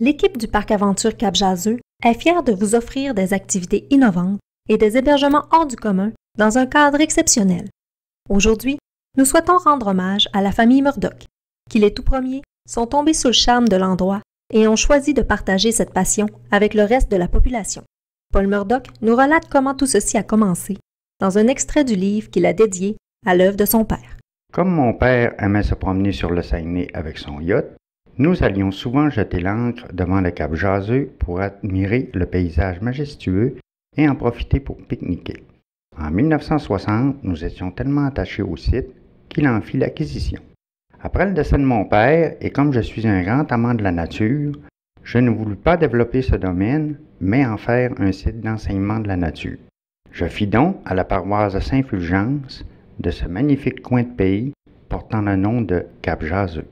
L'équipe du Parc Aventure Cap Jaseux est fière de vous offrir des activités innovantes et des hébergements hors du commun dans un cadre exceptionnel. Aujourd'hui, nous souhaitons rendre hommage à la famille Murdoch, qui les tout premiers sont tombés sous le charme de l'endroit et ont choisi de partager cette passion avec le reste de la population. Paul Murdoch nous relate comment tout ceci a commencé dans un extrait du livre qu'il a dédié à l'œuvre de son père. Comme mon père aimait se promener sur le Saguenay avec son yacht, nous allions souvent jeter l'ancre devant le cap Jaseux pour admirer le paysage majestueux et en profiter pour pique-niquer. En 1960, nous étions tellement attachés au site qu'il en fit l'acquisition. Après le décès de mon père, et comme je suis un grand amant de la nature, je ne voulus pas développer ce domaine, mais en faire un site d'enseignement de la nature. Je fis don à la paroisse de Saint-Fulgence de ce magnifique coin de pays portant le nom de Cap Jaseux.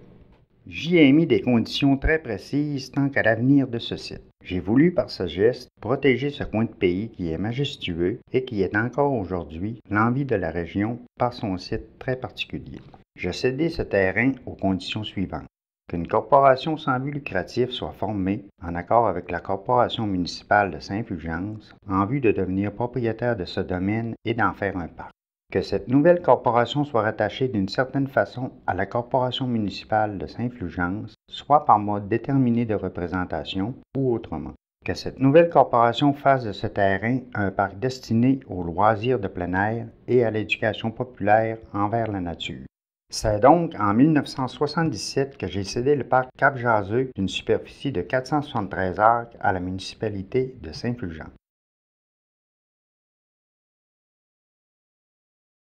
J'y ai mis des conditions très précises tant qu'à l'avenir de ce site. J'ai voulu par ce geste protéger ce coin de pays qui est majestueux et qui est encore aujourd'hui l'envie de la région par son site très particulier. Je cédais ce terrain aux conditions suivantes. Qu'une corporation sans but lucratif soit formée, en accord avec la corporation municipale de Saint-Fulgence, en vue de devenir propriétaire de ce domaine et d'en faire un parc. Que cette nouvelle corporation soit rattachée d'une certaine façon à la corporation municipale de Saint-Fulgence, soit par mode déterminé de représentation ou autrement. Que cette nouvelle corporation fasse de ce terrain un parc destiné aux loisirs de plein air et à l'éducation populaire envers la nature. C'est donc en 1977 que j'ai cédé le parc Cap-Jaseux d'une superficie de 473 arcs à la municipalité de Saint-Fulgence.